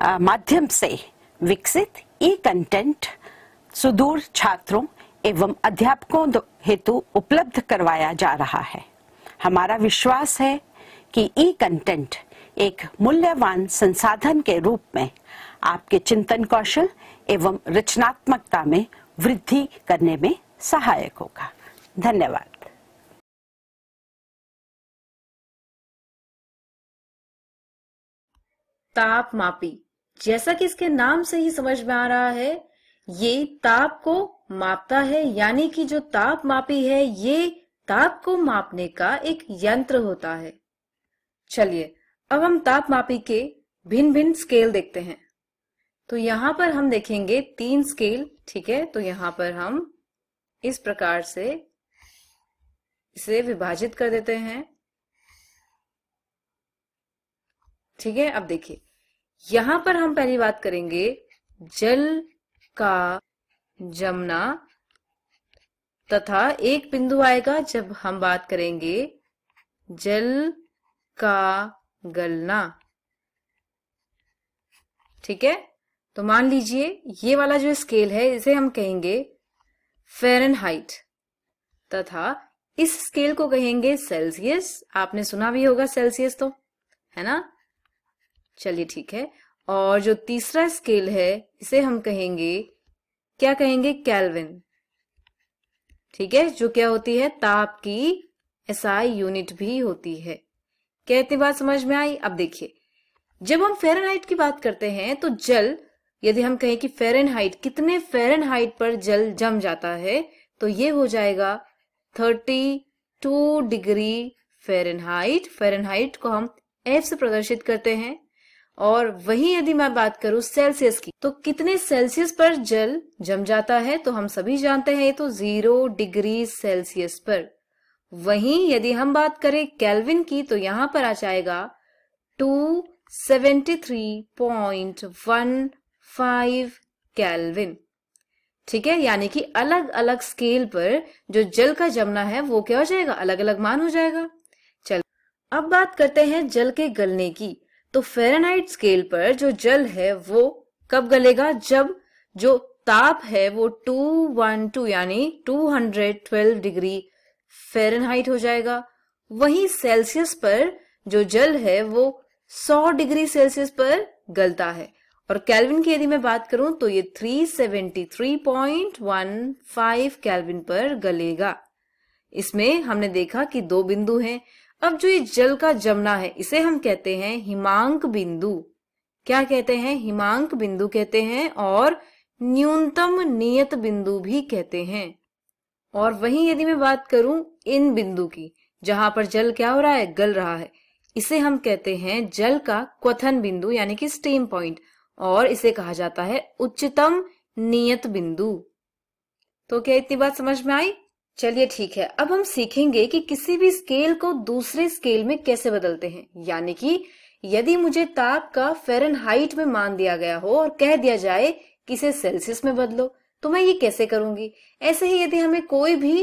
माध्यम से विकसित ई कंटेंट सुदूर छात्रों एवं अध्यापकों हेतु उपलब्ध करवाया जा रहा है हमारा विश्वास है कि ई कंटेंट एक मूल्यवान संसाधन के रूप में आपके चिंतन कौशल एवं रचनात्मकता में वृद्धि करने में सहायक होगा धन्यवाद ताप मापी जैसा कि इसके नाम से ही समझ में आ रहा है ये ताप को मापता है यानी कि जो ताप मापी है ये ताप को मापने का एक यंत्र होता है चलिए अब हम ताप मापी के भिन्न भिन्न स्केल देखते हैं तो यहां पर हम देखेंगे तीन स्केल ठीक है तो यहां पर हम इस प्रकार से इसे विभाजित कर देते हैं ठीक है अब देखिए यहां पर हम पहली बात करेंगे जल का जमना तथा एक बिंदु आएगा जब हम बात करेंगे जल का गलना ठीक है तो मान लीजिए ये वाला जो स्केल है इसे हम कहेंगे फेरनहाइट तथा इस स्केल को कहेंगे सेल्सियस आपने सुना भी होगा सेल्सियस तो है ना चलिए ठीक है और जो तीसरा स्केल है इसे हम कहेंगे क्या कहेंगे कैलविन ठीक है जो क्या होती है ताप की एसआई यूनिट भी होती है क्या इतनी बात समझ में आई अब देखिए जब हम फेरनहाइट की बात करते हैं तो जल यदि हम कहें कि फेरनहाइट कितने फेरनहाइट पर जल जम जाता है तो ये हो जाएगा 32 डिग्री फेरनहाइट फेरनहाइट को हम एफ से प्रदर्शित करते हैं और वहीं यदि मैं बात करूं सेल्सियस की तो कितने सेल्सियस पर जल जम जाता है तो हम सभी जानते हैं तो जीरो डिग्री सेल्सियस पर वहीं यदि हम बात करें कैलविन की तो यहां पर आ जाएगा two seventy three point one five kelvin ठीक है यानी कि अलग अलग स्केल पर जो जल का जमना है वो क्या हो जाएगा अलग अलग मान हो जाएगा चल अब बात करते हैं जल के गलने की तो फेरेनहाइट स्केल पर जो जल है वो कब गलेगा जब जो ताप है वो 212 यानी 212 डिग्री फेरेनहाइट हो जाएगा वहीं सेल्सियस पर जो जल है वो 100 डिग्री सेल्सियस पर गलता है और कैलविन की यदि मैं बात करूं तो ये 373.15 कैलविन पर गलेगा इसमें हमने देखा कि दो बिंदु हैं अब जो ये जल का जमना है इसे हम कहते हैं हिमांक बिंदु क्या कहते हैं हिमांक बिंदु कहते हैं और न्यूनतम नियत बिंदु भी कहते हैं और वहीं यदि मैं बात करूं इन बिंदु की जहां पर जल क्या हो रहा है गल रहा है इसे हम कहते हैं जल का क्वथन बिंदु यानी कि स्टीम पॉइंट और इसे कहा जाता है उच्चतम नियत बिंदु तो क्या इतनी बात समझ में आई चलिए ठीक है अब हम सीखेंगे कि किसी भी स्केल को दूसरे स्केल में कैसे बदलते हैं यानी कि यदि मुझे ताप का हाइट में मान दिया गया हो और कह दिया जाए कि इसे सेल्सियस में बदलो तो मैं ये कैसे करूंगी ऐसे ही यदि हमें कोई भी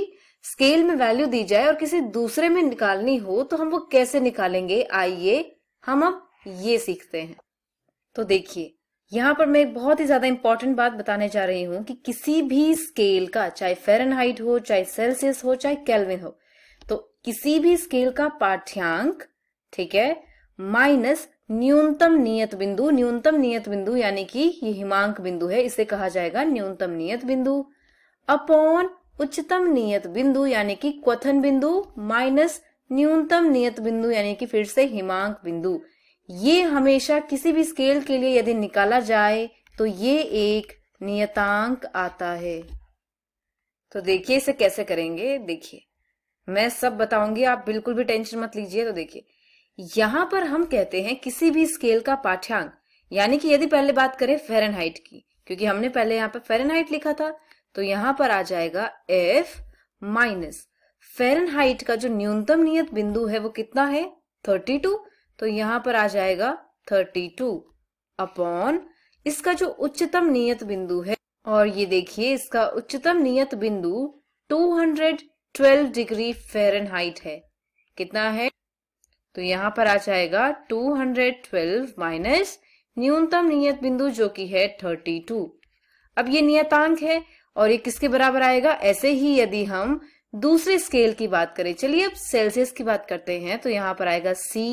स्केल में वैल्यू दी जाए और किसी दूसरे में निकालनी हो तो हम वो कैसे निकालेंगे आइए हम अब ये सीखते हैं तो देखिए यहाँ पर मैं एक बहुत ही ज्यादा इंपॉर्टेंट बात बताने जा रही हूँ कि किसी भी स्केल का चाहे फेरनहाइट हो चाहे सेल्सियस हो चाहे कैलविन हो तो किसी भी स्केल का पाठ्यांक ठीक है माइनस न्यूनतम नियत बिंदु न्यूनतम नियत बिंदु यानी कि ये हिमांक बिंदु है इसे कहा जाएगा न्यूनतम नियत बिंदु अपॉन उच्चतम नियत बिंदु यानी कि क्वथन बिंदु माइनस न्यूनतम नियत बिंदु यानी कि फिर से हिमांक बिंदु ये हमेशा किसी भी स्केल के लिए यदि निकाला जाए तो ये एक नियतांक आता है तो देखिए इसे कैसे करेंगे देखिए मैं सब बताऊंगी आप बिल्कुल भी टेंशन मत लीजिए तो देखिए यहां पर हम कहते हैं किसी भी स्केल का पाठ्यांक यानी कि यदि पहले बात करें फेरनहाइट की क्योंकि हमने पहले यहाँ पर फेरनहाइट लिखा था तो यहां पर आ जाएगा एफ माइनस फेरनहाइट का जो न्यूनतम नियत बिंदु है वो कितना है थर्टी टू तो यहाँ पर आ जाएगा थर्टी टू अपॉन इसका जो उच्चतम नियत बिंदु है और ये देखिए इसका उच्चतम नियत बिंदु 212 डिग्री फ़ारेनहाइट है कितना है तो यहाँ पर आ जाएगा 212 माइनस न्यूनतम नियत बिंदु जो कि है 32 अब ये नियतांक है और ये किसके बराबर आएगा ऐसे ही यदि हम दूसरे स्केल की बात करें चलिए अब सेल्सियस की बात करते हैं तो यहाँ पर आएगा सी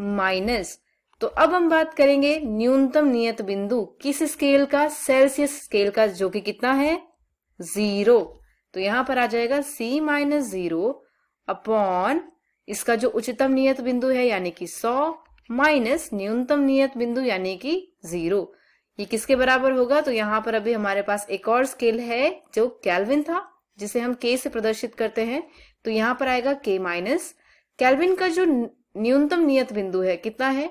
माइनस तो अब हम बात करेंगे न्यूनतम नियत बिंदु किस स्केल का सेल्सियस स्केल का जो कि कितना है जीरो तो यहां पर आ जाएगा सी माइनस जीरो अपॉन इसका जो उच्चतम नियत बिंदु है यानी कि सौ माइनस न्यूनतम नियत बिंदु यानी कि जीरो ये किसके बराबर होगा तो यहां पर अभी हमारे पास एक और स्केल है जो कैलविन था जिसे हम के से प्रदर्शित करते हैं तो यहां पर आएगा के माइनस कैलविन का जो न्यूनतम नियत बिंदु है कितना है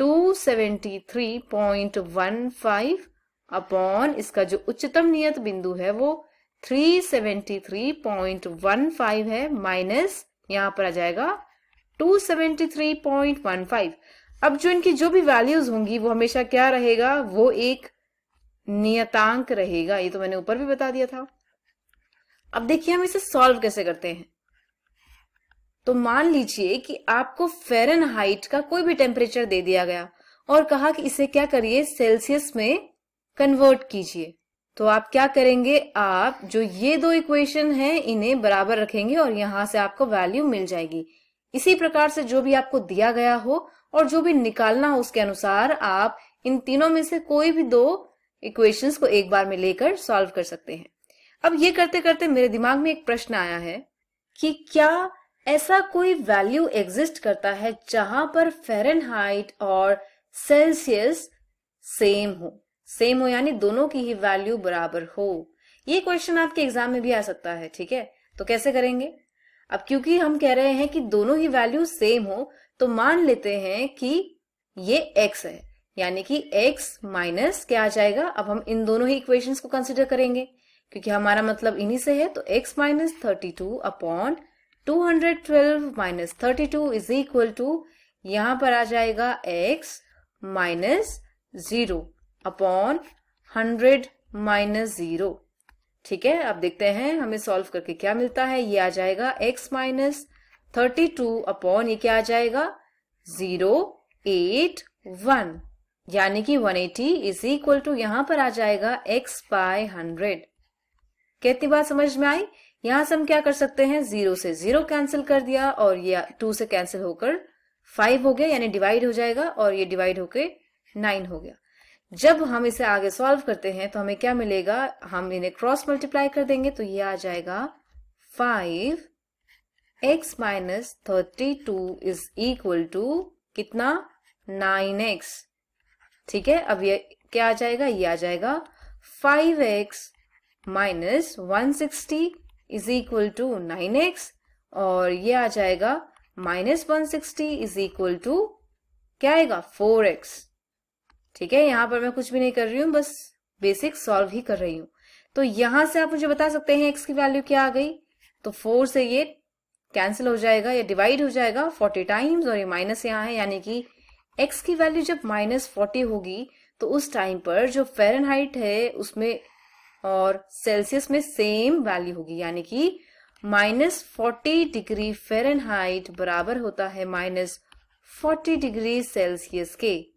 273.15 अपॉन इसका जो उच्चतम नियत बिंदु है वो 373.15 है माइनस यहां पर आ जाएगा 273.15 अब जो इनकी जो भी वैल्यूज होंगी वो हमेशा क्या रहेगा वो एक नियतांक रहेगा ये तो मैंने ऊपर भी बता दिया था अब देखिए हम इसे सॉल्व कैसे करते हैं तो मान लीजिए कि आपको फेरन हाइट का कोई भी टेम्परेचर दे दिया गया और कहा कि इसे क्या करिए सेल्सियस में कन्वर्ट कीजिए तो आप क्या करेंगे आप जो ये दो इक्वेशन हैं इन्हें बराबर रखेंगे और यहां से आपको वैल्यू मिल जाएगी इसी प्रकार से जो भी आपको दिया गया हो और जो भी निकालना हो उसके अनुसार आप इन तीनों में से कोई भी दो इक्वेशंस को एक बार में लेकर सॉल्व कर सकते हैं अब ये करते करते मेरे दिमाग में एक प्रश्न आया है कि क्या ऐसा कोई वैल्यू एग्जिस्ट करता है जहां पर फेरनहाइट और सेल्सियस सेम हो सेम हो यानी दोनों की ही वैल्यू बराबर हो ये क्वेश्चन आपके एग्जाम में भी आ सकता है ठीक है तो कैसे करेंगे अब क्योंकि हम कह रहे हैं कि दोनों ही वैल्यू सेम हो तो मान लेते हैं कि ये x है यानी कि x माइनस क्या आ जाएगा अब हम इन दोनों ही इक्वेशंस को कंसिडर करेंगे क्योंकि हमारा मतलब इन्हीं से है तो x minus thirty two upon 212 minus thirty two is equal to यहां पर आ जाएगा x minus zero upon hundred minus zero ठीक है अब देखते हैं हमें सॉल्व करके क्या मिलता है ये आ जाएगा x minus thirty two upon ये क्या आ जाएगा जीरो एट वन यानी कि 180 एटी इज इक्वल टू यहां पर आ जाएगा x बाय हंड्रेड कितनी बात समझ में आई यहां से हम क्या कर सकते हैं जीरो से जीरो कैंसिल कर दिया और ये टू से कैंसिल होकर फाइव हो गया यानी डिवाइड हो जाएगा और ये डिवाइड होके नाइन हो गया जब हम इसे आगे सॉल्व करते हैं तो हमें क्या मिलेगा हम इन्हें क्रॉस मल्टीप्लाई कर देंगे तो ये आ जाएगा five x minus thirty two is equal to कितना नाइन एक्स ठीक है अब ये क्या आ जाएगा ये आ जाएगा five x minus one sixty is equal to nine x और ये आ जाएगा minus one sixty is equal to क्या आएगा फोर एक्स ठीक है यहां पर मैं कुछ भी नहीं कर रही हूं बस बेसिक सॉल्व ही कर रही हूं तो यहां से आप मुझे बता सकते हैं एक्स की वैल्यू क्या आ गई तो फोर से ये कैंसिल हो जाएगा या डिवाइड हो जाएगा फोर्टी टाइम्स और ये माइनस यहाँ है यानी कि एक्स की वैल्यू जब माइनस फोर्टी होगी तो उस टाइम पर जो फेरन है उसमें और सेल्सियस में सेम वैल्यू होगी यानी कि माइनस फोर्टी डिग्री फेरनहाइट बराबर होता है माइनस फोर्टी डिग्री सेल्सियस के